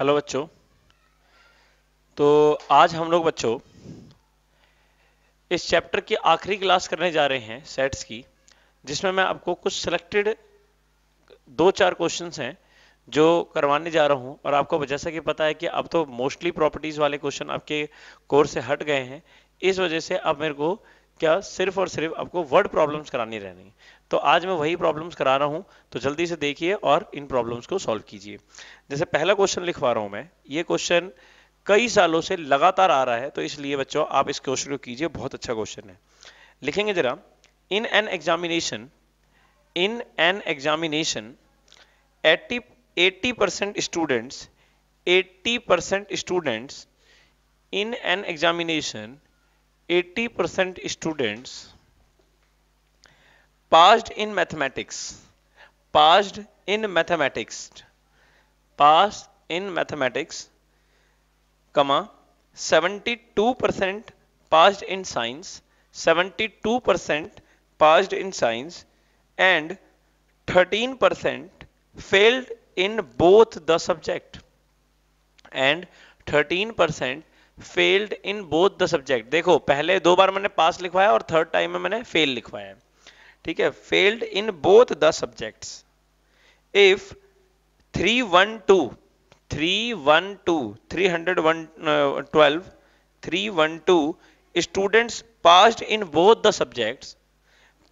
Hello बच्चों तो आज हम लोग बच्चों इस चैप्टर की आखिरी क्लास करने जा रहे हैं सेट्स की जिसमें मैं आपको कुछ सिलेक्टेड दो चार क्वेश्चंस हैं जो करवाने जा रहा हूं और आपको जैसा कि पता है कि अब तो मोस्टली प्रॉपर्टीज वाले क्वेश्चन आपके कोर्स से हट गए हैं इस वजह से अब मेरे को क्या सिर्फ और सिर्फ आपको वर्ड प्रॉब्लम्स करानी रहनी तो आज मैं वही प्रॉब्लम्स करा रहा हूं तो जल्दी से देखिए और इन प्रॉब्लम्स को सॉल्व कीजिए जैसे पहला क्वेश्चन लिखवा रहा हूं मैं ये क्वेश्चन कई सालों से लगातार आ रहा है तो इसलिए बच्चों आप इस क्वेश्चन को कीजिए बहुत अच्छा क्वेश्चन है लिखेंगे जरा in an examination in an examination eighty eighty percent students eighty percent students in an examination eighty percent students passed in mathematics passed in mathematics pass in mathematics comma 72 percent passed in science 72 percent passed in science and 13 percent failed in both the subject and 13 percent failed in both the subject देखो पहले दो बार मैंने पास लिखवाया और third time में मैंने fail लिखवाया ठीक है failed in both the subjects if three one two three passed in both the subjects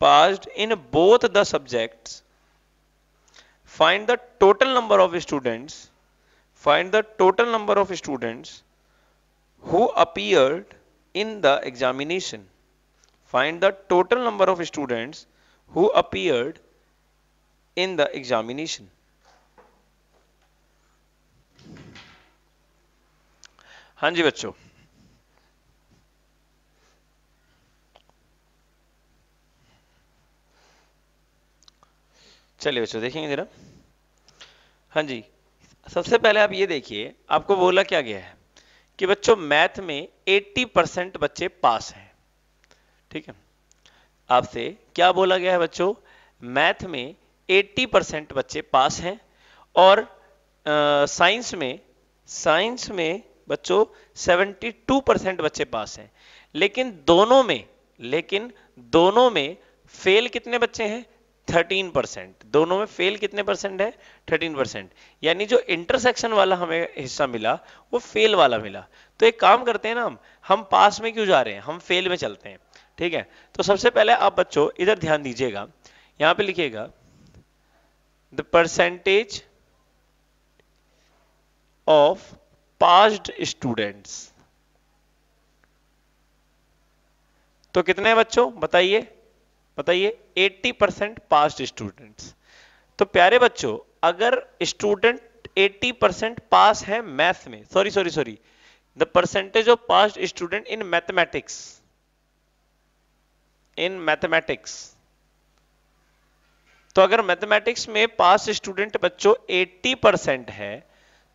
passed in both the subjects find the total number of students find the total number of students who appeared in the examination find the total number of students who appeared in the examination. हाँ जी बच्चों चलिए बच्चों देखेंगे जरा हाँ जी सबसे पहले आप ये देखिए आपको बोला क्या गया है कि बच्चों मैथ में 80 परसेंट बच्चे पास हैं ठीक है आपसे क्या बोला गया है बच्चों मैथ में 80 परसेंट बच्चे पास हैं और साइंस में साइंस में बच्चों 72 परसेंट बच्चे पास हैं लेकिन दोनों में लेकिन दोनों में फेल कितने बच्चे हैं 13 परसेंट दोनों में फेल कितने परसेंट है 13 परसेंट यानी जो इंटरसेक्शन वाला हमें हिस्सा मिला वो फेल वाला मिला तो एक काम करते हैं ना हम हम पास में क्यों जा रहे हैं हम फेल में चलते हैं ठीक है तो सबसे पहले आप बच्चों इधर ध्यान दीजिएगा यहां पे लिखिएगा the percentage of passed students तो कितने बच्चों बताइए बताइए 80 परसेंट पास्ट स्टूडेंट्स तो प्यारे बच्चों अगर स्टूडेंट 80 परसेंट पास है मैथ में sorry sorry sorry the percentage of passed student in mathematics in mathematics तो अगर मैथमेटिक्स में पास स्टूडेंट बच्चों 80 परसेंट है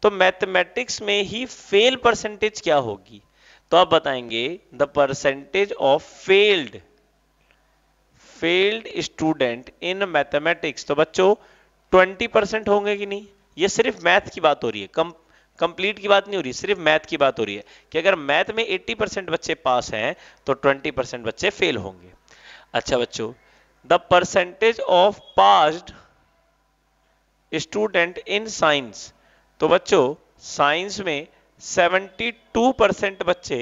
तो मैथमेटिक्स में ही फेल परसेंटेज क्या होगी तो आप बताएंगे the percentage of failed failed student in mathematics तो बच्चों 20 परसेंट होंगे कि नहीं ये सिर्फ मैथ की बात हो रही है कम कंप्लीट की बात नहीं हो रही सिर्फ मैथ की बात हो रही है कि अगर मैथ में 80 परसेंट बच्चे पास हैं तो 20 परसेंट बच्चे फेल होंगे अच्छा बच्चों the percentage of pass student in science तो बच्चों साइंस में 72 परसेंट बच्चे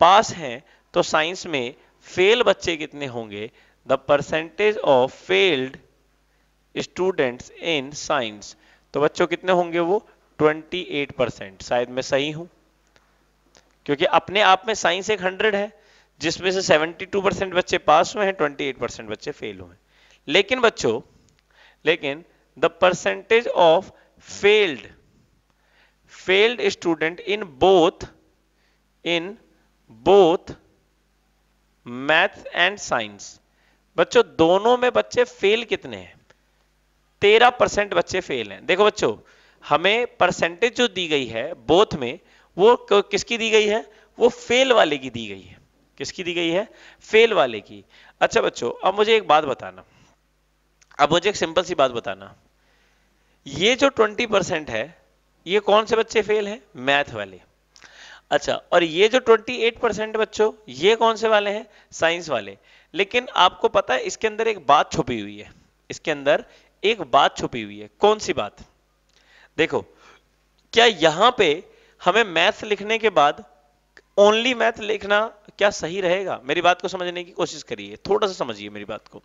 पास हैं तो साइंस में फेल बच्चे कितने होंगे the percentage of failed students in science तो बच्चों कितने होंगे वो 28 परसेंट शायद मैं सही हूं क्योंकि अपने आप में साइंस एक हंड्रेड है जिसमें से 72 परसेंट बच्चे पास हुए हैं 28 परसेंट बच्चे फेल हुए लेकिन बच्चों लेकिन the percentage of failed failed student in both in both math and science बच्चों दोनों में बच्चे फेल कितने हैं तेरह परसेंट बच्चे फेल हैं देखो बच्चों हमें परसेंटेज जो दी गई है बोथ में वो किसकी दी गई है वो फेल वाले की दी गई है किसकी दी गई है फेल वाले की अच्छा बच्चों अब मुझे एक बात बताना अब मुझे एक सिंपल सी बात बताना ये जो 20 परसेंट है ये कौन से बच्चे फेल हैं मैथ वाले अच्छा और ये जो 28 परसेंट बच्चों ये कौन से वाले हैं साइंस वाले लेकिन आपको पता है इसके अंदर एक बात छुपी हुई है इसके अंदर एक बात छुपी हुई है कौन सी बात देखो क्या यहां पे हमें मैथ लिखने के बाद ओनली मैथ लिखना क्या सही रहेगा मेरी बात को समझने की कोशिश करिए थोड़ा सा समझिए मेरी बात को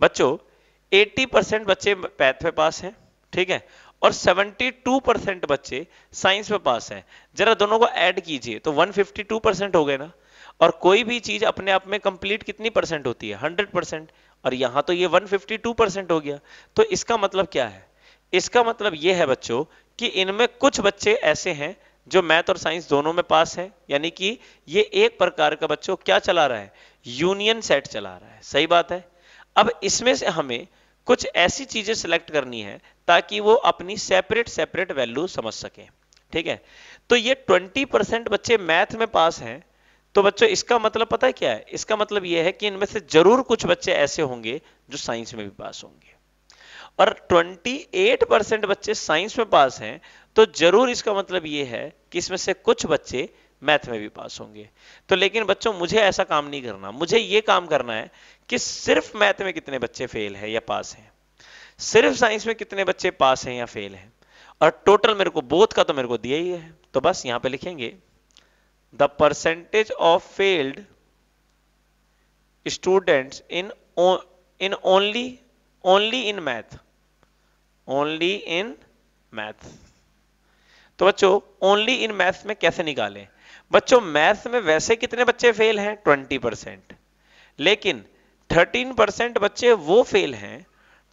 बच्चों 80 परसेंट बच्चे पैथ में पास हैं ठीक है और 72 परसेंट बच्चे साइंस में पास हैं जरा दोनों को ऐड कीजिए तो 152 परसेंट हो गए ना और कोई भी चीज अपने आप में कंप्लीट कितनी परसेंट होती है 100 परसेंट और यहां तो ये 152 परसेंट हो गया तो इसका मतलब क्या है इसका मतलब ये है बच्चों कि इनमें कुछ बच्चे ऐसे हैं जो मैथ और साइंस दोनों में पास है यानी कि ये एक प्रकार का बच्चों क्या चला रहा है यूनियन सेट चला रहा है सही बात है अब इसमें से हमें कुछ ऐसी चीजें सिलेक्ट करनी है ताकि वो अपनी सेपरेट सेपरेट वैल्यू समझ सके ठीक है तो ये 20 परसेंट बच्चे मैथ में पास हैं तो बच्चों इसका मतलब पता है क्या है इसका मतलब यह है कि इनमें से जरूर कुछ बच्चे ऐसे होंगे जो साइंस में भी पास होंगे और 28 परसेंट बच्चे साइंस में पास हैं तो जरूर इसका मतलब ये है कि इसमें से कुछ बच्चे मैथ में भी पास होंगे तो लेकिन बच्चों मुझे ऐसा काम नहीं करना मुझे ये काम करना है कि सिर्फ मैथ में कितने बच्चे फेल हैं या पास हैं सिर्फ साइंस में कितने बच्चे पास हैं या फेल हैं और टोटल मेरे को बोथ का तो मेरे को दिया ही है तो बस यहां पे लिखेंगे the percentage of failed students in in only only in math only in math तो बच्चों ओनली इन मैथ्स में कैसे निकालें बच्चों मैथ्स में वैसे कितने बच्चे फेल हैं ट्वेंटी परसेंट लेकिन थर्टीन परसेंट बच्चे वो फेल हैं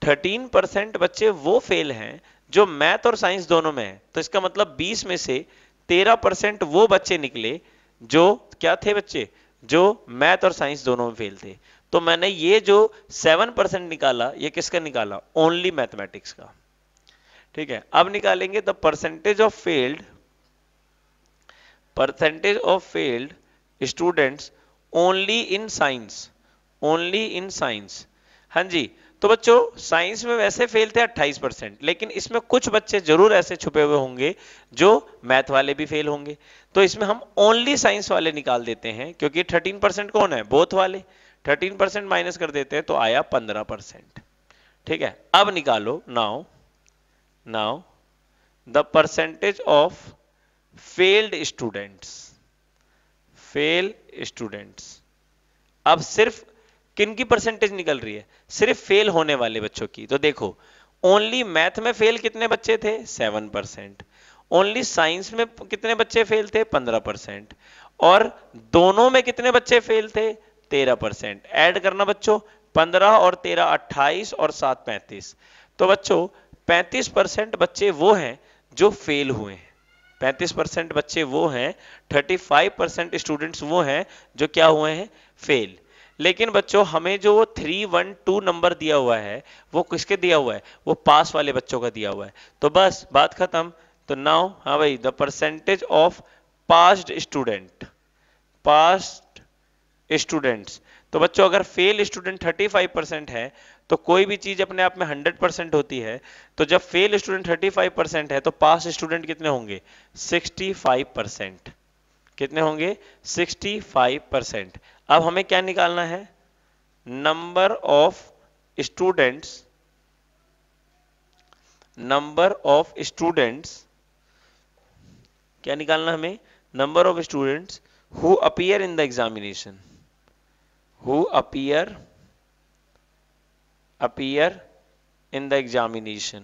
थर्टीन परसेंट बच्चे वो फेल हैं जो मैथ और साइंस दोनों में है तो इसका मतलब बीस में से तेरह परसेंट वो बच्चे निकले जो क्या थे बच्चे जो मैथ और साइंस दोनों में फेल थे तो मैंने ये जो सेवन परसेंट निकाला ये किसका निकाला ओनली मैथमेटिक्स का ठीक है अब निकालेंगे the percentage of failed percentage of failed students only in science only in science हां जी तो बच्चों साइंस में वैसे फेल थे 28 परसेंट लेकिन इसमें कुछ बच्चे जरूर ऐसे छुपे हुए होंगे जो मैथ वाले भी फेल होंगे तो इसमें हम ओनली साइंस वाले निकाल देते हैं क्योंकि 13 परसेंट कौन है बोथ वाले 13 परसेंट माइनस कर देते हैं तो आया 15 परसेंट ठीक है अब निकालो now now the percentage of failed students fail students अब सिर्फ किन की परसेंटेज निकल रही है सिर्फ फेल होने वाले बच्चों की तो देखो ओनली मैथ में फेल कितने बच्चे थे सेवन परसेंट ओनली साइंस में कितने बच्चे फेल थे पंद्रह परसेंट और दोनों में कितने बच्चे फेल थे तेरह परसेंट एड करना बच्चों पंद्रह और तेरह अट्ठाईस और सात पैंतीस तो बच्चों 35 परसेंट बच्चे वो हैं जो फेल हुए हैं 35 परसेंट बच्चे वो हैं 35 परसेंट स्टूडेंट्स वो हैं जो क्या हुए हैं फेल लेकिन बच्चों हमें जो थ्री वन टू नंबर दिया हुआ है वो किसके दिया हुआ है वो पास वाले बच्चों का दिया हुआ है तो बस बात खत्म तो नाउ हाँ भाई the percentage of passed student passed students तो बच्चों अगर फेल स्टूडेंट 35 परसेंट है तो कोई भी चीज अपने आप में 100 परसेंट होती है तो जब फेल स्टूडेंट 35 परसेंट है तो पास स्टूडेंट कितने होंगे 65 परसेंट कितने होंगे 65 परसेंट अब हमें क्या निकालना है number of students number of students क्या निकालना हमें number of students who appear in the examination who appear appear in the examination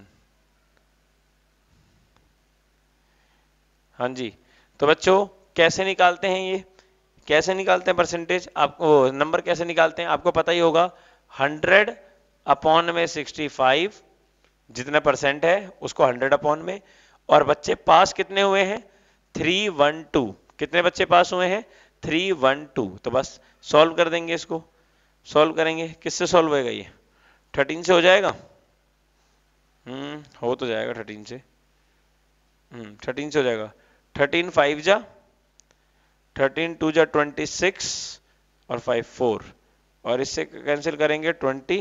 हाँ जी तो बच्चों कैसे निकालते हैं ये कैसे निकालते हैं परसेंटेज आपको नंबर कैसे निकालते हैं आपको पता ही होगा 100 अपॉन में 65 जितना परसेंट है उसको 100 अपॉन में और बच्चे पास कितने हुए हैं 312 कितने बच्चे पास हुए हैं 312 तो बस सॉल्व कर देंगे इसको सॉल्व करेंगे किससे सॉल्व होएगा ये थर्टीन से हो जाएगा हम्म हो तो जाएगा थर्टीन से हम्म थर्टीन से हो जाएगा थर्टीन फाइव जा थर्टीन टू जा ट्वेंटी सिक्स और फाइव फोर और इससे कैंसिल करेंगे ट्वेंटी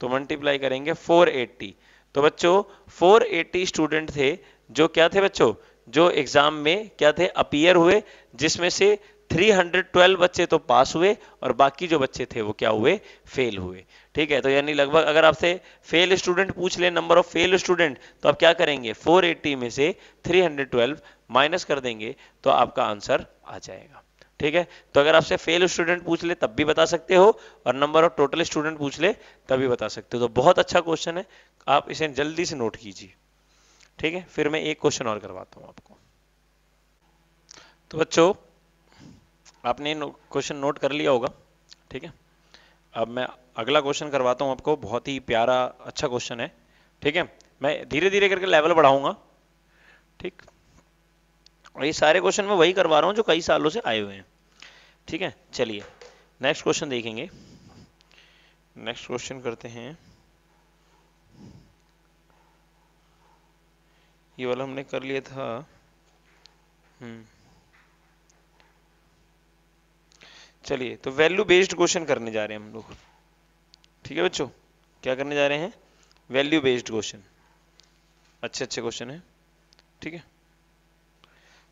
तो मल्टीप्लाई करेंगे फोर एट्टी तो बच्चों फोर एट्टी स्टूडेंट थे जो क्या थे बच्चों जो एग्जाम में क्या थे अपियर हुए जिसमें से 312 बच्चे तो पास हुए और बाकी जो बच्चे थे वो क्या हुए फेल हुए ठीक है तो यानी लगभग अगर आपसे फेल स्टूडेंट पूछ ले नंबर ऑफ फेल स्टूडेंट तो आप क्या करेंगे 480 में से 312 माइनस कर देंगे तो आपका आंसर आ जाएगा ठीक है तो अगर आपसे फेल स्टूडेंट पूछ ले तब भी बता सकते हो और नंबर ऑफ टोटल स्टूडेंट पूछ ले तब भी बता सकते हो तो बहुत अच्छा क्वेश्चन है आप इसे जल्दी से नोट कीजिए ठीक है फिर मैं एक क्वेश्चन और करवाता हूँ आपको तो बच्चों आपने क्वेश्चन नोट कर लिया होगा ठीक है अब मैं अगला क्वेश्चन करवाता हूँ आपको बहुत ही प्यारा अच्छा क्वेश्चन है ठीक है मैं धीरे धीरे करके लेवल बढ़ाऊंगा ठीक और ये सारे क्वेश्चन मैं वही करवा रहा हूँ जो कई सालों से आए हुए हैं ठीक है चलिए नेक्स्ट क्वेश्चन देखेंगे नेक्स्ट क्वेश्चन करते हैं ये वाला हमने कर लिया था हम्म। चलिए तो वैल्यू बेस्ड क्वेश्चन करने जा रहे हैं हम लोग ठीक है बच्चों क्या करने जा रहे हैं वैल्यू बेस्ड क्वेश्चन अच्छे अच्छे क्वेश्चन है ठीक है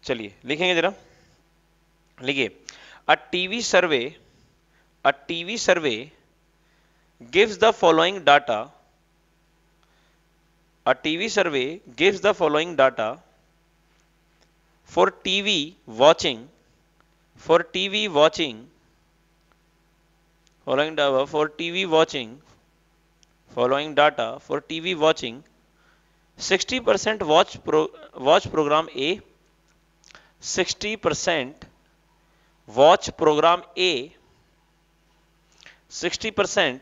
चलिए लिखेंगे जरा लिखिए a TV survey a TV survey gives the following data a TV survey gives the following data for TV watching for TV watching following data for TV watching following data for TV watching 60% watch pro, watch program A 60% watch program A 60%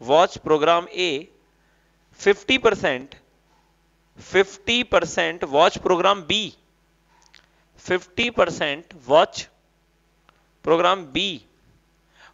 watch program A 50% 50% watch program B 50% watch program B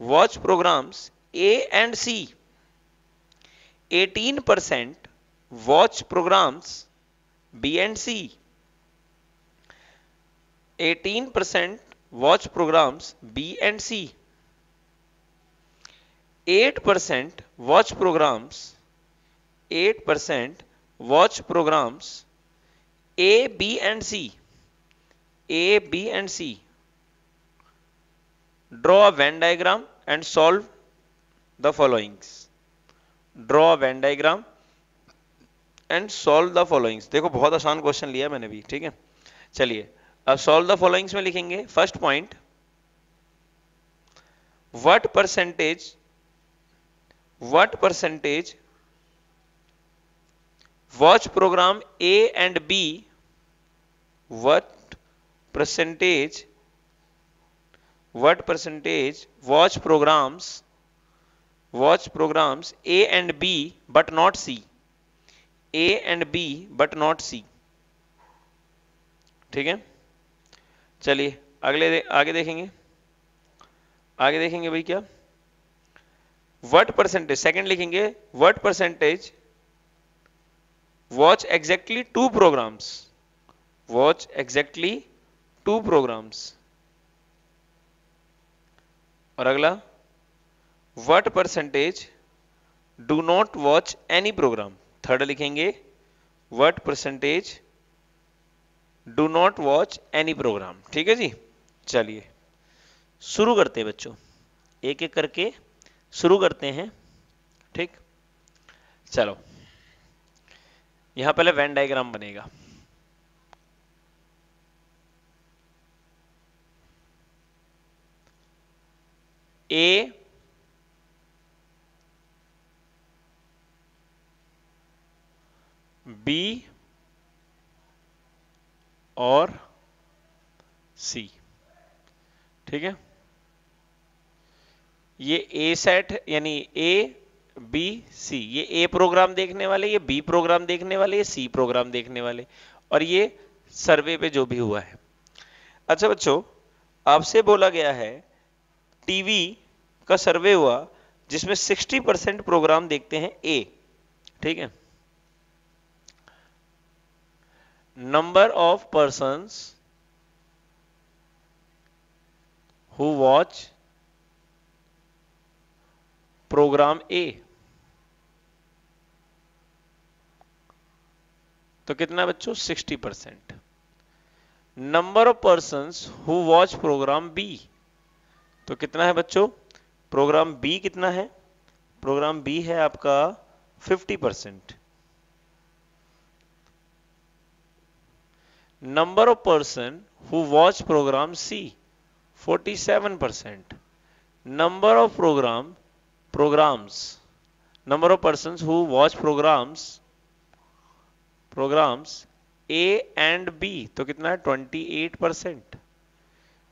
watch programs A and C. 18% watch programs B and C. 18% watch programs B and C. 8% watch programs 8% watch programs A, B and C. A, B and C draw a venn diagram and solve the followings draw a venn diagram and solve the followings देखो बहुत आसान question लिया मैंने भी ठीक है चलिए अब solve the followings में लिखेंगे first point what percentage what percentage watch program A and B what percentage what percentage watch programs watch programs A and B but not C A and B but not C ठीक है चलिए अगले दे, आगे देखेंगे आगे देखेंगे भाई क्या वट परसेंटेज सेकंड लिखेंगे what percentage watch exactly two programmes watch exactly two programmes और अगला what percentage do not watch any programme third लिखेंगे what percentage do not watch any programme ठीक है जी चलिए शुरू करते हैं बच्चों एक एक करके शुरू करते हैं ठीक चलो यहां पहले वेन डायग्राम बनेगा ए बी और सी ठीक है ये ए सेट यानी ए बी सी ये ए प्रोग्राम देखने वाले ये बी प्रोग्राम देखने वाले ये सी प्रोग्राम देखने वाले और ये सर्वे पे जो भी हुआ है अच्छा बच्चों आपसे बोला गया है टीवी का सर्वे हुआ जिसमें 60 परसेंट प्रोग्राम देखते हैं ए ठीक है number of person who watch programme A तो कितना बच्चों 60 percent number of person who watch programme B तो कितना है बच्चों प्रोग्राम बी कितना है प्रोग्राम बी है आपका 50 percent number of person who watch programme C 47 percent number of programme programmes number of person who watch programmes programmes A and B तो कितना है 28 percent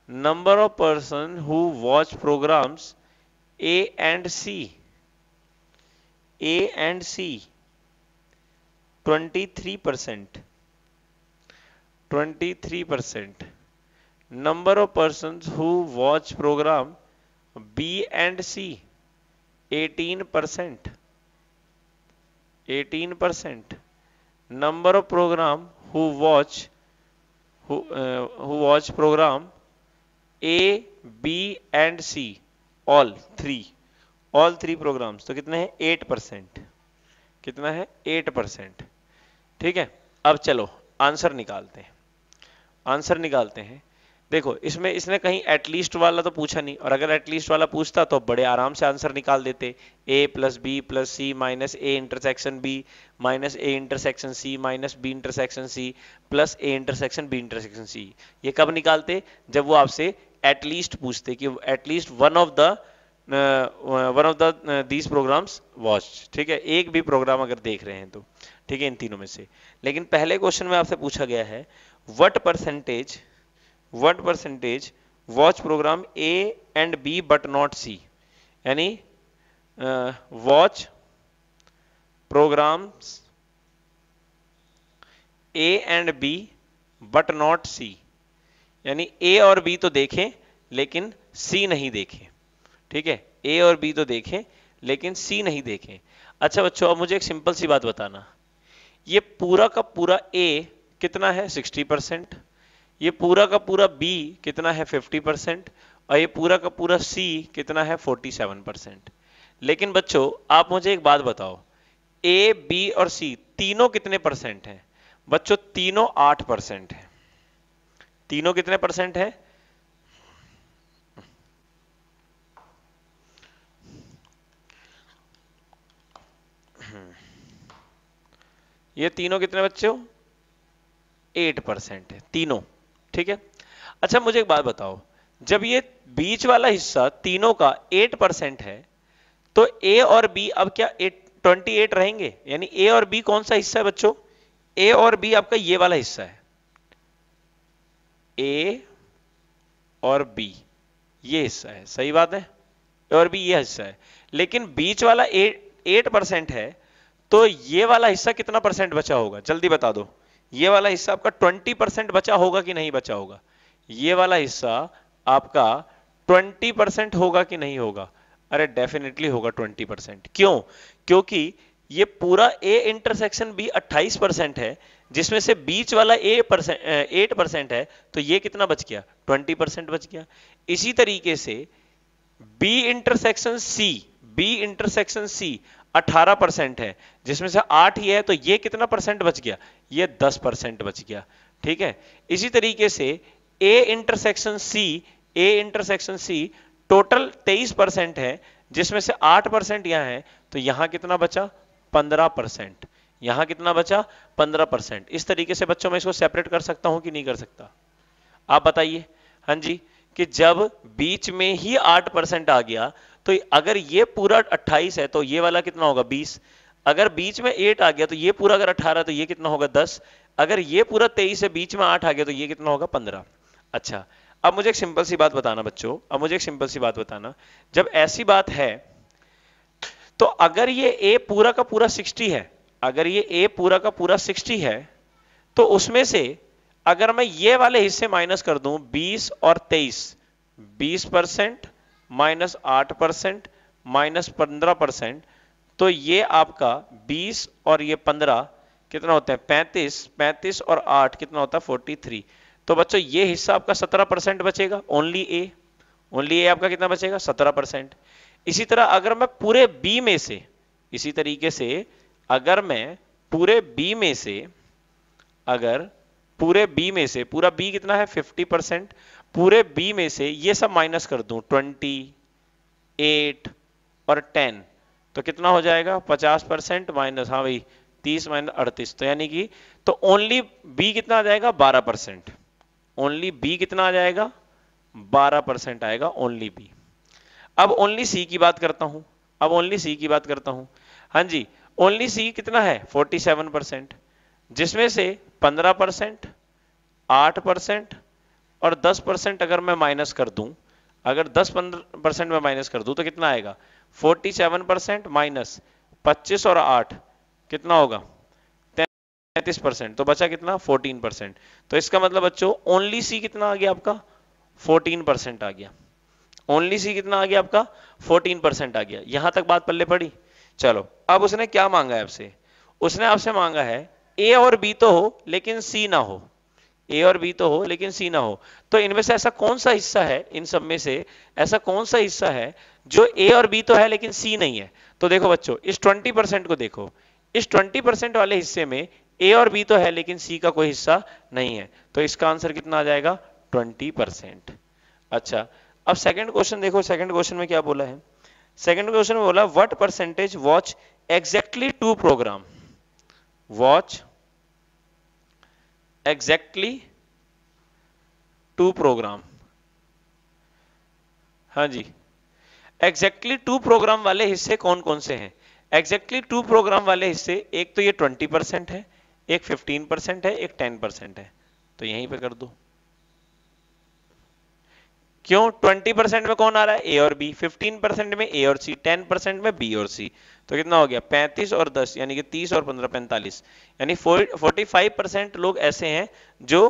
number of person who watch programs A and C A and C 23% 23% number of persons who watch program B and C 18% 18% number of program who watch who, uh, who watch program A B and C all three all three programmes तो कितने हैं eight percent कितना है eight percent ठीक है अब चलो answer निकालते हैं आंसर निकालते हैं देखो इसमें इसने कहीं एटलीस्ट वाला तो पूछा नहीं और अगर एटलीस्ट वाला पूछता तो बड़े आराम से आंसर निकाल देते A plus B plus C minus A intersection B minus A intersection C minus B intersection C plus A intersection B intersection C ये कब निकालते जब वो आपसे एटलीस्ट पूछते कि at least one of the one of the these programmes watch ठीक है एक भी प्रोग्राम अगर देख रहे हैं तो ठीक है इन तीनों में से लेकिन पहले क्वेश्चन में आपसे पूछा गया है what percentage what percentage watch programme A and B but not C यानी watch programmes A and B but not C यानी ए और बी तो देखें लेकिन सी नहीं देखें ठीक है ए और बी तो देखें लेकिन सी नहीं देखें अच्छा बच्चों अब मुझे एक सिंपल सी बात बताना ये पूरा का पूरा ए कितना है 60 परसेंट ये पूरा का पूरा बी कितना है 50 परसेंट और ये पूरा का पूरा सी कितना है 47 परसेंट लेकिन बच्चों आप मुझे एक बात बताओ ए बी और सी तीनों कितने परसेंट हैं बच्चों तीनों आठ परसेंट है तीनों कितने परसेंट है ये तीनों कितने बच्चे हो एट परसेंट है तीनों ठीक है अच्छा मुझे एक बात बताओ जब ये बीच वाला हिस्सा तीनों का एट परसेंट है तो ए और बी अब क्या एट ट्वेंटी एट रहेंगे यानी ए और बी कौन सा हिस्सा है बच्चों ए और बी आपका ये वाला हिस्सा है ए और बी ये हिस्सा है सही बात है और बी ये हिस्सा है लेकिन बीच वाला एट परसेंट है तो ये वाला हिस्सा कितना परसेंट बचा होगा जल्दी बता दो ये वाला हिस्सा आपका ट्वेंटी परसेंट बचा होगा कि नहीं बचा होगा ये वाला हिस्सा आपका ट्वेंटी परसेंट होगा कि नहीं होगा अरे डेफिनेटली होगा ट्वेंटी परसेंट क्यों क्योंकि ये पूरा ए इंटरसेक्शन बी अट्ठाईस परसेंट है जिसमें से बीच वाला ए परसेंट एट परसेंट है तो ये कितना बच गया ट्वेंटी परसेंट बच गया इसी तरीके से B intersection C B intersection C 18 percent है जिसमें से आठ ही है तो ये कितना परसेंट बच गया ये 10 परसेंट बच गया ठीक है इसी तरीके से A intersection C A intersection C total 23 percent है जिसमें से आठ परसेंट यहां है तो यहां कितना बचा पंद्रह परसेंट यहां कितना बचा 15 परसेंट इस तरीके से बच्चों मैं इसको सेपरेट कर सकता हूं कि नहीं कर सकता आप बताइए हां जी कि जब बीच में ही 8 परसेंट आ गया तो अगर ये पूरा 28 है तो ये वाला कितना होगा 20 अगर बीच में 8 आ गया तो ये पूरा अगर 18 तो ये कितना होगा 10 अगर ये पूरा 23 है बीच में 8 आ गया तो ये कितना होगा 15 अच्छा अब मुझे एक सिंपल सी बात बताना बच्चों अब मुझे एक सिंपल सी बात बताना जब ऐसी बात है तो अगर ये ए पूरा का पूरा 60 है अगर ये ए पूरा का पूरा 60 है तो उसमें से अगर मैं ये वाले हिस्से माइनस कर दूं 20 और 23 20 परसेंट माइनस आठ परसेंट माइनस पंद्रह परसेंट तो ये आपका 20 और ये 15 कितना होता है 35 35 और 8 कितना होता है 43 तो बच्चों ये हिस्सा आपका 17 परसेंट बचेगा ओनली ए ओनली ए आपका कितना बचेगा 17 परसेंट इसी तरह अगर मैं पूरे बी में से इसी तरीके से अगर मैं पूरे बी में से अगर पूरे बी में से पूरा बी कितना है 50 परसेंट पूरे बी में से ये सब माइनस कर दूं 20, 8 और 10 तो कितना हो जाएगा 50 परसेंट माइनस हाँ भाई 30 माइनस अड़तीस तो यानी कि तो ओनली बी कितना आ जाएगा 12 परसेंट ओनली बी कितना आ जाएगा 12 परसेंट आएगा ओनली बी अब ओनली सी की बात करता हूं अब ओनली सी की बात करता हूं हाँ जी ओनली सी कितना है 47 परसेंट जिसमें से 15 परसेंट आठ परसेंट और 10 परसेंट अगर मैं माइनस कर दूं अगर 10 परसेंट में माइनस कर दूं तो कितना आएगा 47 परसेंट माइनस पच्चीस और आठ कितना होगा तैतीस परसेंट तो बचा कितना 14 परसेंट तो इसका मतलब बच्चों ओनली सी कितना आ गया आपका 14 परसेंट आ गया ओनली सी कितना आ गया आपका 14 परसेंट आ गया यहां तक बात पल्ले पड़ी चलो अब उसने क्या मांगा है आपसे उसने आपसे मांगा है ए और बी तो हो लेकिन सी ना हो ए और बी तो हो लेकिन सी ना हो तो इनमें से ऐसा कौन सा हिस्सा है इन सब में से ऐसा कौन सा हिस्सा है जो ए और बी तो है लेकिन सी नहीं है तो देखो बच्चों इस 20 परसेंट को देखो इस 20 परसेंट वाले हिस्से में ए और बी तो है लेकिन सी का कोई हिस्सा नहीं है तो इसका आंसर कितना आ जाएगा ट्वेंटी परसेंट अच्छा अब सेकेंड क्वेश्चन देखो सेकेंड क्वेश्चन में क्या बोला है सेकंड क्वेश्चन में बोला what percentage watch exactly two programme watch exactly two programme हाँ जी एग्जैक्टली टू प्रोग्राम वाले हिस्से कौन कौन से हैं एग्जैक्टली टू प्रोग्राम वाले हिस्से एक तो ये 20 परसेंट है एक 15 परसेंट है एक 10 परसेंट है तो यहीं पे कर दो क्यों 20 परसेंट में कौन आ रहा है ए और बी 15 परसेंट में ए और सी 10 परसेंट में बी और सी तो कितना हो गया 35 और 10 यानी कि 30 और 15 45 यानी 45 परसेंट लोग ऐसे हैं जो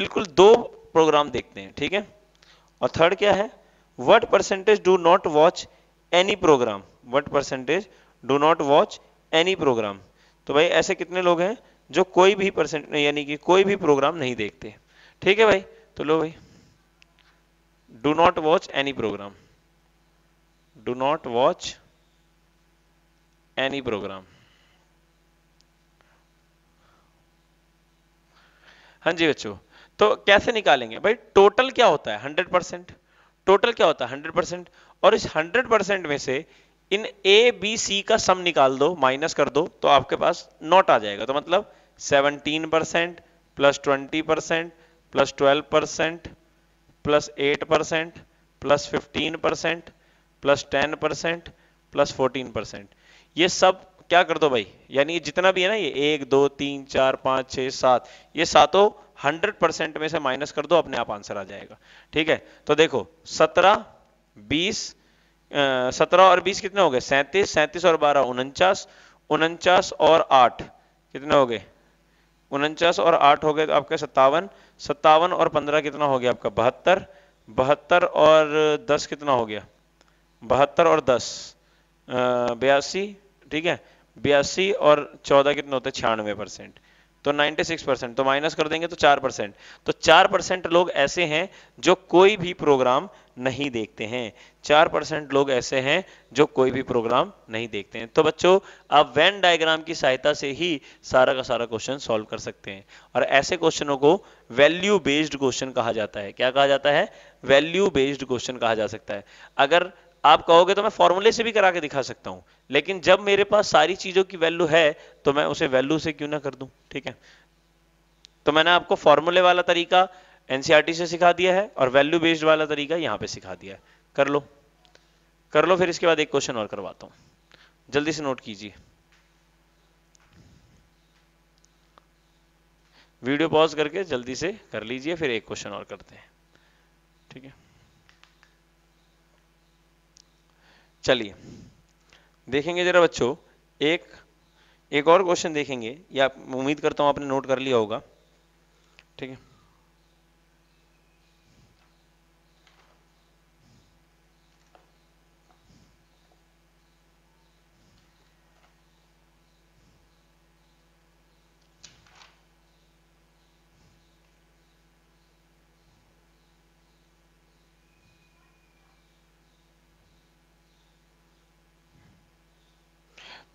बिल्कुल दो प्रोग्राम देखते हैं ठीक है और थर्ड क्या है what percentage do not watch any programme what percentage do not watch any programme तो भाई ऐसे कितने लोग हैं जो कोई भी परसेंट यानी कि कोई भी प्रोग्राम नहीं देखते ठीक है भाई तो लो भाई do not watch any program do not watch any program हां जी बच्चों तो कैसे निकालेंगे भाई टोटल क्या होता है 100 परसेंट टोटल क्या होता है 100 परसेंट और इस 100 परसेंट में से इन ए बी सी का सम निकाल दो माइनस कर दो तो आपके पास नॉट आ जाएगा तो मतलब 17 percent plus twenty percent plus twelve percent plus eight percent plus fifteen percent plus ten percent plus fourteen percent ये सब क्या कर दो भाई यानी जितना भी है ना ये एक दो तीन चार पांच छह सात ये सातों हंड्रेड परसेंट में से माइनस कर दो अपने आप आंसर आ जाएगा ठीक है तो देखो सत्रह बीस सत्रह और बीस कितने हो गए सैंतीस सैंतीस और बारह उनचास उनचास और आठ कितने हो गए उनचास और आठ हो गए तो आपके सत्तावन सत्तावन और पंद्रह कितना हो गया आपका बहत्तर बहत्तर और दस कितना हो गया बहत्तर और दस बयासी ठीक है बयासी और चौदह कितना होता है छियानवे परसेंट तो 96 परसेंट तो माइनस कर देंगे तो 4 परसेंट तो 4 परसेंट लोग ऐसे हैं जो कोई भी प्रोग्राम नहीं देखते हैं 4 परसेंट लोग ऐसे हैं जो कोई भी प्रोग्राम नहीं देखते हैं तो बच्चों आप वेन डायग्राम की सहायता से ही सारा का सारा क्वेश्चन सॉल्व कर सकते हैं और ऐसे क्वेश्चनों को वैल्यू बेस्ड क्वेश्चन कहा जाता है क्या कहा जाता है वैल्यू बेस्ड क्वेश्चन कहा जा सकता है अगर आप कहोगे तो मैं फॉर्मूले से भी करा के दिखा सकता हूं लेकिन जब मेरे पास सारी चीजों की वैल्यू है तो मैं उसे वैल्यू से क्यों ना कर दूं ठीक है तो मैंने आपको फॉर्मूले वाला तरीका एनसीआरटी e से सिखा दिया है और वैल्यू बेस्ड वाला तरीका यहां पे सिखा दिया है कर लो कर लो फिर इसके बाद एक क्वेश्चन और करवाता हूं जल्दी से नोट कीजिए वीडियो पॉज करके जल्दी से कर लीजिए फिर एक क्वेश्चन और करते हैं ठीक है चलिए देखेंगे जरा बच्चों एक एक और क्वेश्चन देखेंगे या उम्मीद करता हूं आपने नोट कर लिया होगा ठीक है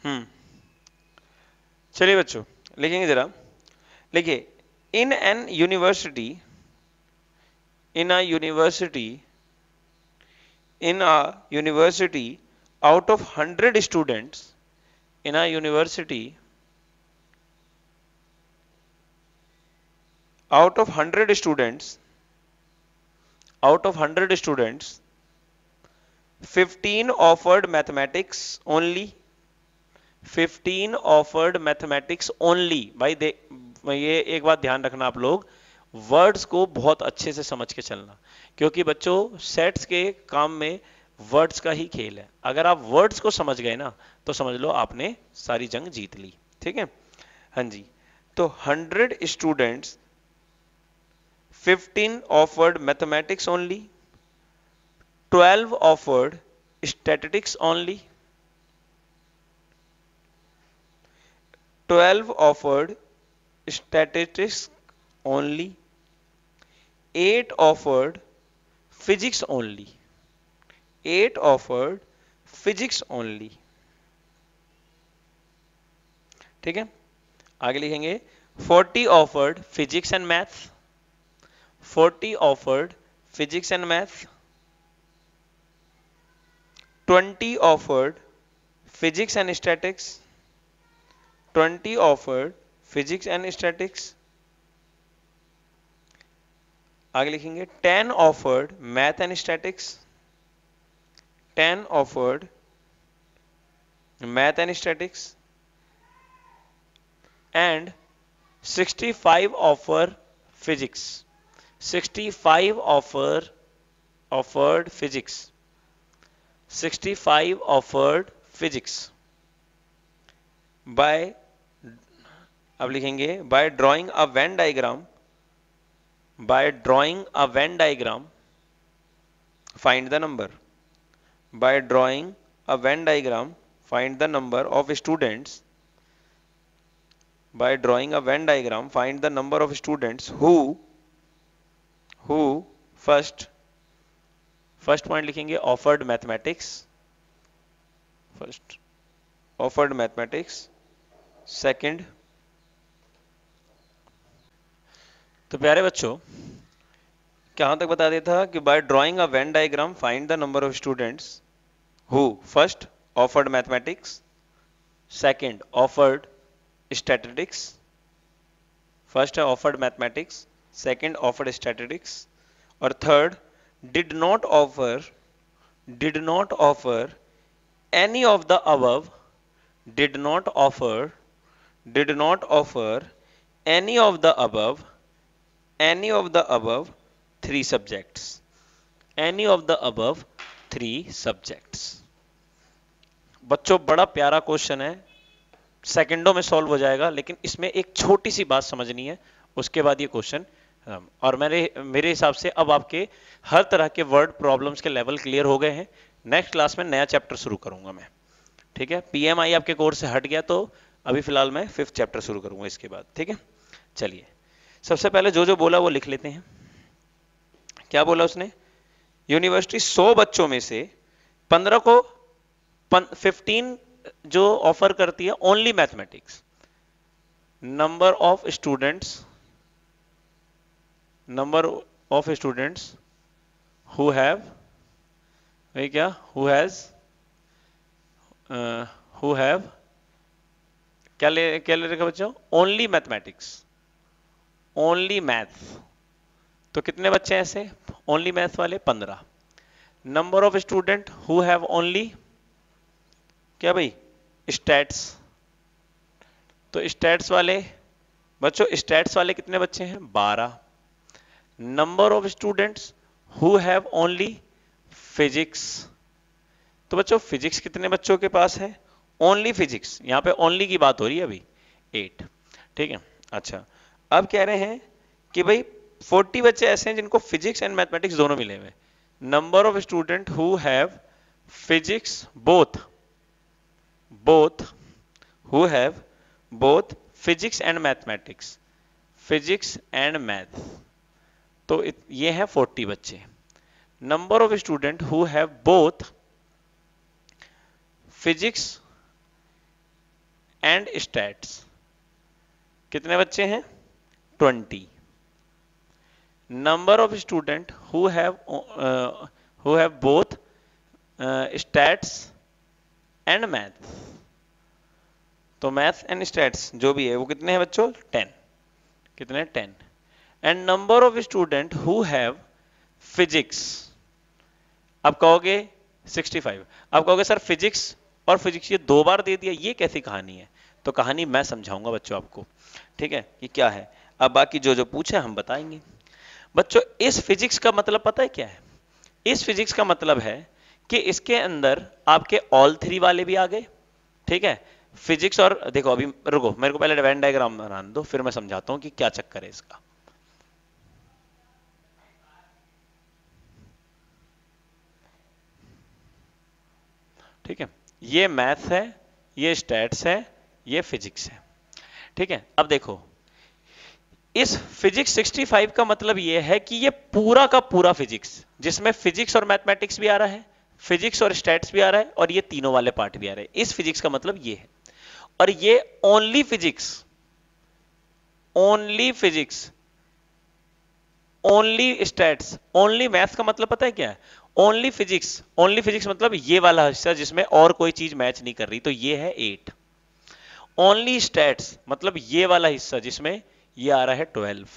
हम्म चलिए बच्चों लिखेंगे जरा लिखिए in an university in a university in a university out of hundred students in a university out of hundred students out of hundred students fifteen offered mathematics only fifteen offered mathematics only भाई दे ये एक बात ध्यान रखना आप लोग words को बहुत अच्छे से समझ के चलना क्योंकि बच्चों सेट्स के काम में वर्ड्स का ही खेल है अगर आप वर्ड्स को समझ गए ना तो समझ लो आपने सारी जंग जीत ली ठीक है हाँ जी तो hundred students fifteen offered mathematics only twelve offered statistics only 12 offered statistics only 8 offered physics only 8 offered physics only ठीक है आगे लिखेंगे 40 offered physics and math 40 offered physics and math 20 offered physics and statistics twenty offered physics and statistics आगे लिखेंगे ten offered math and statistics ten offered math and statistics and sixty five offer physics sixty five offer offered physics sixty five offered physics by अब लिखेंगे by drawing a Venn diagram by drawing a Venn diagram find the number by drawing a Venn diagram find the number of students by drawing a Venn diagram find the number of students who who first first point लिखेंगे offered mathematics first offered mathematics second तो प्यारे बच्चों क्या तक बता देता था कि by drawing a Venn diagram find the number of students who first offered mathematics second offered statistics first है offered mathematics second offered statistics और third did not offer did not offer any of the above did not offer did not offer any of the above any of the above three subjects any of the above three subjects बच्चों बड़ा प्यारा question है सेकंडों में solve हो जाएगा लेकिन इसमें एक छोटी सी बात समझनी है उसके बाद ये क्वेश्चन um, और मेरे मेरे हिसाब से अब आपके हर तरह के वर्ड प्रॉब्लम्स के लेवल क्लियर हो गए हैं नेक्स्ट क्लास में नया चैप्टर शुरू करूंगा मैं ठीक है पीएमआई आपके कोर्स से हट गया तो अभी फिलहाल मैं फिफ्थ चैप्टर शुरू करूंगा इसके बाद ठीक है चलिए सबसे पहले जो जो बोला वो लिख लेते हैं क्या बोला उसने यूनिवर्सिटी 100 बच्चों में से 15 को 15 जो ऑफर करती है only mathematics number of students number of students who have वही क्या हु हैज हु हैव क्या ले क्या ले रखा बच्चों ओनली मैथमेटिक्स ओनली मैथ्स तो कितने बच्चे ऐसे ओनली मैथ्स वाले पंद्रह number of student who have only क्या भाई स्टैट्स तो स्टैट्स वाले बच्चों स्टैट्स वाले कितने बच्चे हैं बारह number of students who have only physics तो बच्चों फिजिक्स कितने बच्चों के पास है ओनली फिजिक्स यहां पे ओनली की बात हो रही है अभी एट ठीक है अच्छा अब कह रहे हैं कि भाई 40 बच्चे ऐसे हैं जिनको फिजिक्स एंड मैथमेटिक्स दोनों मिले हुए number of student who have physics both both who have both physics and mathematics physics and math तो ये है 40 बच्चे number of student who have both physics and stats कितने बच्चे हैं 20 number of student who have uh, who have both uh, stats and math तो math and stats जो भी है वो कितने हैं बच्चों टेन कितने ten and number of student who have physics अब कहोगे 65 अब कहोगे सर फिजिक्स और फिजिक्स ये दो बार दे दिया ये कैसी कहानी है तो कहानी मैं समझाऊंगा बच्चों आपको ठीक है ये क्या है अब बाकी जो जो पूछे हम बताएंगे बच्चों इस फिजिक्स का मतलब पता है क्या है इस फिजिक्स का मतलब है कि इसके अंदर आपके ऑल थ्री वाले भी आ गए ठीक है फिजिक्स और देखो अभी रुको मेरे को पहले डिवेन डायग्राम बना दो फिर मैं समझाता हूं कि क्या चक्कर है इसका ठीक है ये मैथ है ये स्टैट्स है ये फिजिक्स है ठीक है अब देखो इस फिजिक्स 65 का मतलब यह है कि यह पूरा का पूरा फिजिक्स जिसमें फिजिक्स और मैथमेटिक्स भी आ रहा है फिजिक्स और स्टेट्स भी आ रहा है और ये तीनों वाले पार्ट भी आ रहे हैं इस फिजिक्स का मतलब ये है और ये only physics only physics only stats only maths का मतलब पता है क्या है ओनली फिजिक्स ओनली फिजिक्स मतलब ये वाला हिस्सा जिसमें और कोई चीज मैच नहीं कर रही तो ये है एट ओनली स्टैट्स मतलब ये वाला हिस्सा जिसमें ये आ रहा है ट्वेल्व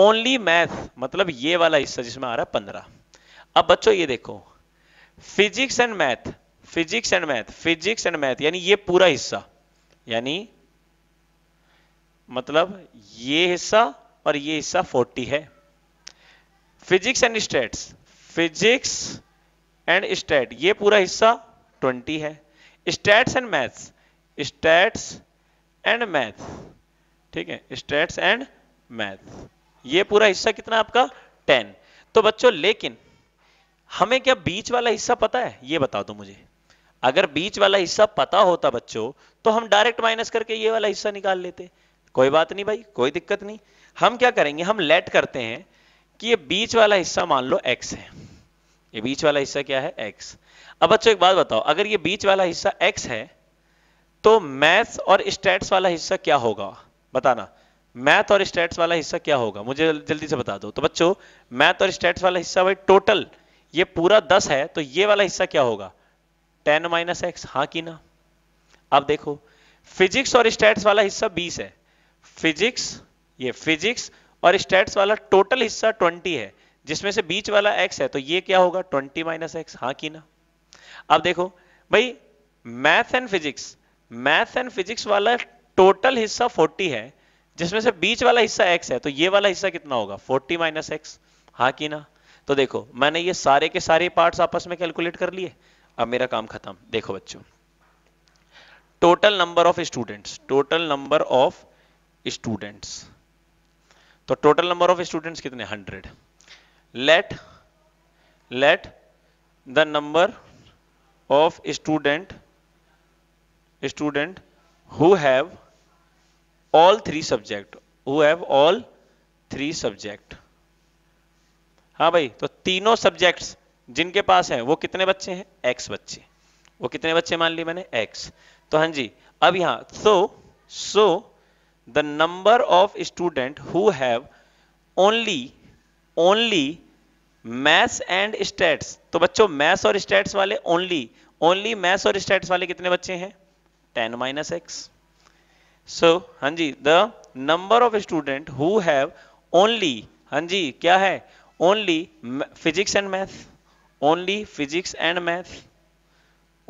ओनली मैथ मतलब ये वाला हिस्सा जिसमें आ रहा है पंद्रह अब बच्चों ये देखो physics and math physics and math physics and math यानी ये पूरा हिस्सा यानी मतलब ये हिस्सा और ये हिस्सा 40 है physics and stats physics and stat ये पूरा हिस्सा 20 है stats and maths stats and maths ठीक है स्टेट्स एंड मैथ ये पूरा हिस्सा कितना आपका टेन तो बच्चों लेकिन हमें क्या बीच वाला हिस्सा पता है ये बता दो मुझे अगर बीच वाला हिस्सा पता होता बच्चों तो हम डायरेक्ट माइनस करके ये वाला हिस्सा निकाल लेते कोई बात नहीं भाई कोई दिक्कत नहीं हम क्या करेंगे हम लेट करते हैं कि ये बीच वाला हिस्सा मान लो एक्स है ये बीच वाला हिस्सा क्या है एक्स अब बच्चों एक बात बताओ अगर ये बीच वाला हिस्सा एक्स है तो मैथ्स और स्टेट्स वाला हिस्सा क्या होगा बताना मैथ और स्टेट्स वाला हिस्सा क्या होगा मुझे जल्दी से बता दो तो बच्चों मैथ और स्टेट्स वाला हिस्सा भाई टोटल ये पूरा दस है तो ये वाला हिस्सा क्या होगा टेन माइनस एक्स हाँ कि ना अब देखो फिजिक्स और स्टेट्स वाला हिस्सा बीस है फिजिक्स ये फिजिक्स और स्टेट्स वाला टोटल हिस्सा ट्वेंटी है जिसमें से बीच वाला एक्स है तो ये क्या होगा ट्वेंटी माइनस एक्स हाँ कि ना अब देखो भाई math and physics math and physics वाला टोटल हिस्सा 40 है जिसमें से बीच वाला हिस्सा x है तो ये वाला हिस्सा कितना होगा 40 माइनस एक्स हा कि ना तो देखो मैंने ये सारे के सारे पार्ट आपस में कैलकुलेट कर लिए अब मेरा काम खत्म देखो बच्चों total number of students total number of students तो टोटल नंबर ऑफ स्टूडेंट्स कितने 100 let let the number of student student who have all three subject who have all three subject हाँ भाई तो तीनों सब्जेक्ट्स जिनके पास है वो कितने बच्चे हैं एक्स बच्चे वो कितने बच्चे मान लिए मैंने एक्स तो हाँ जी अब यहां so so the number of student who have only only maths and stats तो बच्चों मैथ्स और स्टेट्स वाले ओनली ओनली मैथ्स और स्टेट्स वाले कितने बच्चे हैं 10 minus x. So, Hanji, the number of student who have only, Hanji, क्या है? Only physics and math, only physics and math,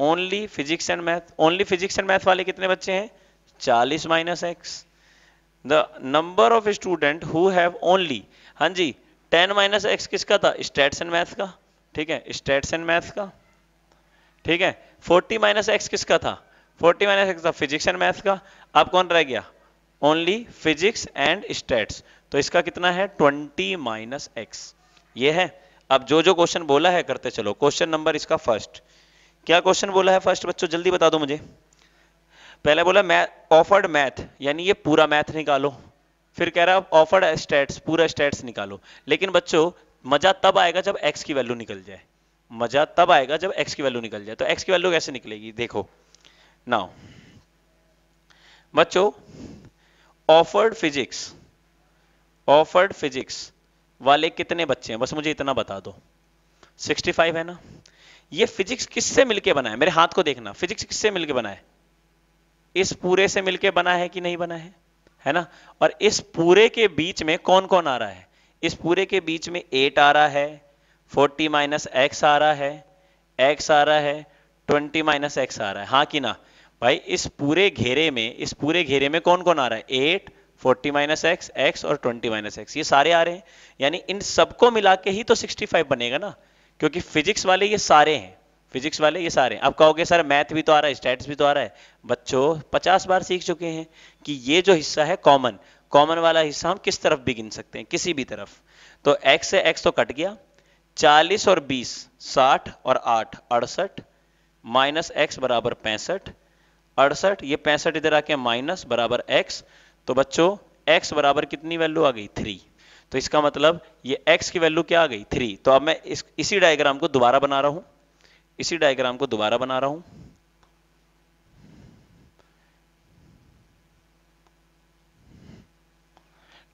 only physics and math, only physics and math वाले कितने बच्चे हैं? 40 minus x. The number of student who have only, Hanji, 10 minus x किसका था? Stats and math का, ठीक है? Stats and math का, ठीक है? 40 minus x किसका था? फोर्टी माइनस एक्स था फिजिक्स एंड मैथ्स का अब कौन रह गया ओनली फिजिक्स एंड स्टेट्स तो इसका कितना है ट्वेंटी माइनस एक्स ये है अब जो जो क्वेश्चन बोला है करते चलो क्वेश्चन नंबर इसका फर्स्ट क्या क्वेश्चन बोला है फर्स्ट बच्चों जल्दी बता दो मुझे पहले बोला मैथ ऑफर्ड मैथ यानी ये पूरा मैथ निकालो फिर कह रहा है ऑफर्ड स्टेट्स पूरा स्टेट्स निकालो लेकिन बच्चों मजा तब आएगा जब एक्स की वैल्यू निकल जाए मजा तब आएगा जब एक्स की वैल्यू निकल जाए तो एक्स की वैल्यू कैसे निकलेगी देखो नाउ बच्चों ऑफर्ड फिजिक्स ऑफर्ड फिजिक्स वाले कितने बच्चे हैं बस मुझे इतना बता दो 65 है ना ये फिजिक्स किससे मिलके बना है मेरे हाथ को देखना फिजिक्स किससे मिलके बना है इस पूरे से मिलके बना है कि नहीं बना है है ना और इस पूरे के बीच में कौन कौन आ रहा है इस पूरे के बीच में एट आ रहा है फोर्टी माइनस एक्स आ रहा है एक्स आ रहा है ट्वेंटी माइनस एक्स आ रहा है हाँ कि ना भाई इस पूरे घेरे में इस पूरे घेरे में कौन कौन आ रहा है eight forty minus x x और ट्वेंटी माइनस एक्स ये सारे आ रहे हैं यानी इन सबको मिला के ही तो सिक्सटी फाइव बनेगा ना क्योंकि फिजिक्स वाले ये सारे हैं फिजिक्स वाले ये सारे आप कहोगे सर मैथ भी तो आ रहा है स्टैट्स भी तो आ रहा है बच्चों पचास बार सीख चुके हैं कि ये जो हिस्सा है कॉमन कॉमन वाला हिस्सा हम किस तरफ भी गिन सकते हैं किसी भी तरफ तो एक्स से एक्स तो कट गया चालीस और बीस साठ और आठ अड़सठ माइनस एक्स बराबर पैंसठ अड़सठ ये पैंसठ इधर आके माइनस बराबर एक्स तो बच्चों एक्स बराबर कितनी वैल्यू आ गई थ्री तो इसका मतलब ये एक्स की वैल्यू क्या आ गई थ्री तो अब मैं इस, इसी डायग्राम को दोबारा बना रहा हूं इसी डायग्राम को दोबारा बना रहा हूं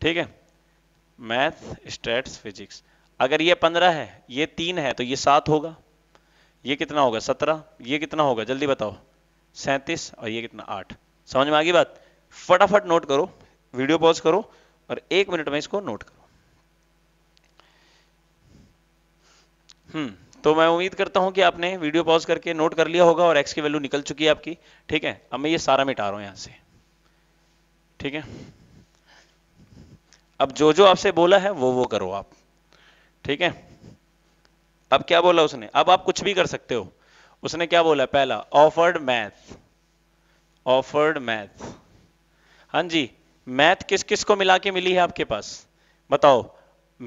ठीक है मैथ स्टेट्स फिजिक्स अगर ये पंद्रह है ये तीन है तो ये सात होगा ये कितना होगा सत्रह ये कितना होगा जल्दी बताओ सैंतीस और ये कितना आठ समझ में आ गई बात फटाफट नोट करो वीडियो पॉज करो और एक मिनट में इसको नोट करो हम्म तो मैं उम्मीद करता हूं कि आपने वीडियो पॉज करके नोट कर लिया होगा और एक्स की वैल्यू निकल चुकी है आपकी ठीक है अब मैं ये सारा मिटा रहा हूं यहां से ठीक है अब जो जो आपसे बोला है वो वो करो आप ठीक है अब क्या बोला उसने अब आप कुछ भी कर सकते हो उसने क्या बोला पहला ऑफर्ड मैथ ऑफर्ड मैथ हां जी मैथ किस किस को मिला के मिली है आपके पास बताओ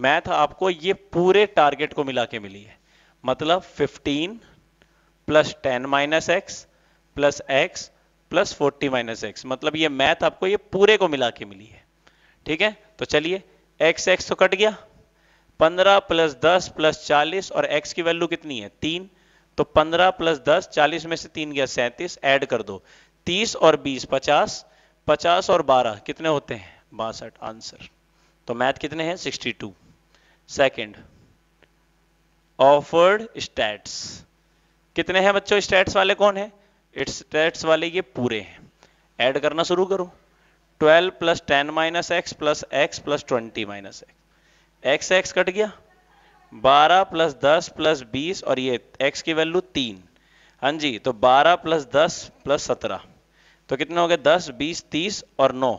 मैथ आपको ये पूरे टारगेट को मिला के मिली है मतलब 15 plus ten minus x plus x plus forty minus x मतलब ये मैथ आपको ये पूरे को मिला के मिली है ठीक है तो चलिए एक्स एक्स तो कट गया 15 प्लस दस प्लस चालीस और एक्स की वैल्यू कितनी है तीन तो 15 प्लस 10 40 में से तीन गया सैंतीस ऐड कर दो 30 और 20 50 50 और 12 कितने होते हैं बासठ आंसर तो मैथ कितने हैं 62 टू सेकेंड ऑफर्ड स्टैट्स कितने हैं बच्चों स्टैट्स वाले कौन है स्टैट्स वाले ये पूरे हैं ऐड करना शुरू करो 12 plus ten minus x plus x plus twenty minus x x x cut गया 12 प्लस दस प्लस बीस और ये x की वैल्यू तीन हाँ जी तो 12 प्लस दस प्लस सत्रह तो कितना हो गया दस बीस तीस और नौ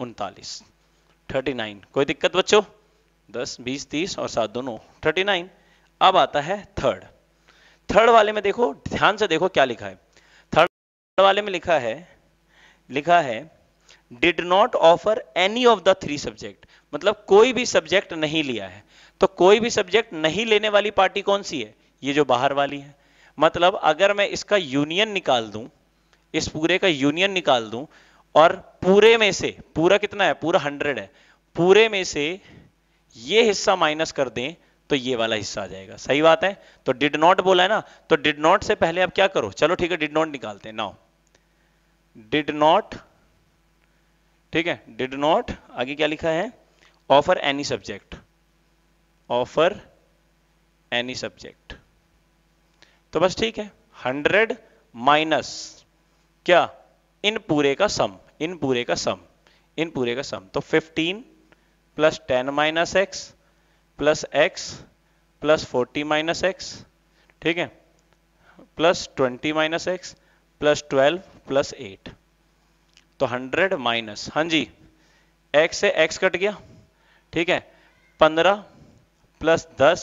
उनतालीस थर्टी नाइन कोई दिक्कत बच्चों दस बीस तीस और सात दो नौ थर्टी नाइन अब आता है थर्ड थर्ड वाले में देखो ध्यान से देखो क्या लिखा है थर्ड वाले में लिखा है लिखा है did not offer any of the three subject मतलब कोई भी सब्जेक्ट नहीं लिया है तो कोई भी सब्जेक्ट नहीं लेने वाली पार्टी कौन सी है ये जो बाहर वाली है मतलब अगर मैं इसका यूनियन निकाल दूं इस पूरे का यूनियन निकाल दूं और पूरे में से पूरा कितना है पूरा हंड्रेड है पूरे में से ये हिस्सा माइनस कर दें तो ये वाला हिस्सा आ जाएगा सही बात है तो डिड नॉट बोला है ना तो डिड नॉट से पहले आप क्या करो चलो ठीक है डिड नॉट निकालते हैं नाउ डिड नॉट ठीक है डिड नॉट आगे क्या लिखा है offer any subject offer any subject तो बस ठीक है हंड्रेड माइनस क्या इन पूरे का सम इन पूरे का सम इन पूरे का सम तो fifteen plus ten minus x plus x plus forty minus x ठीक है plus twenty minus x plus twelve plus eight तो हंड्रेड माइनस हाँ जी एक्स से एक्स कट गया ठीक है पंद्रह प्लस दस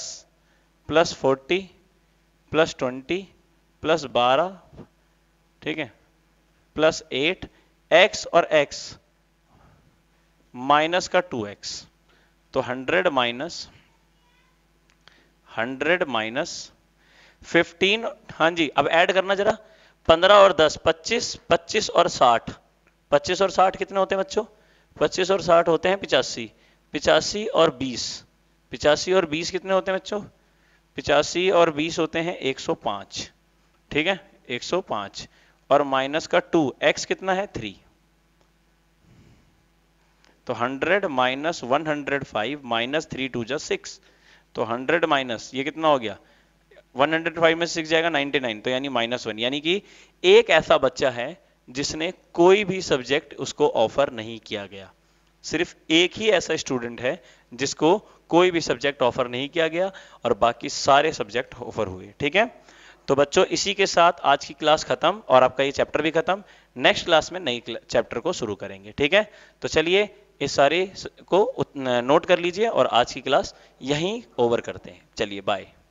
plus forty plus twenty plus बारह ठीक है प्लस एट एक्स और एक्स माइनस का टू एक्स तो hundred minus hundred minus fifteen हाँ जी अब ऐड करना जरा पंद्रह और दस पच्चीस पच्चीस और साठ पच्चीस और साठ कितने होते हैं बच्चों पच्चीस और साठ होते हैं पिचासी पिचासी और बीस पिचासी और बीस कितने होते हैं बच्चों पिचासी और बीस होते हैं एक सौ पांच ठीक है एक सौ पांच और माइनस का टू एक्स कितना है थ्री तो hundred minus one hundred five minus three two जा सिक्स तो हंड्रेड माइनस ये कितना हो गया 105 में सिक्स जाएगा 99 तो यानी माइनस वन यानी कि एक ऐसा बच्चा है जिसने कोई भी सब्जेक्ट उसको ऑफर नहीं किया गया सिर्फ एक ही ऐसा स्टूडेंट है जिसको कोई भी सब्जेक्ट ऑफर नहीं किया गया और बाकी सारे सब्जेक्ट ऑफर हुए ठीक है तो बच्चों इसी के साथ आज की क्लास खत्म और आपका ये चैप्टर भी खत्म नेक्स्ट क्लास में नई चैप्टर को शुरू करेंगे ठीक है तो चलिए इस सारे को नोट कर लीजिए और आज की क्लास यहीं ओवर करते हैं चलिए बाय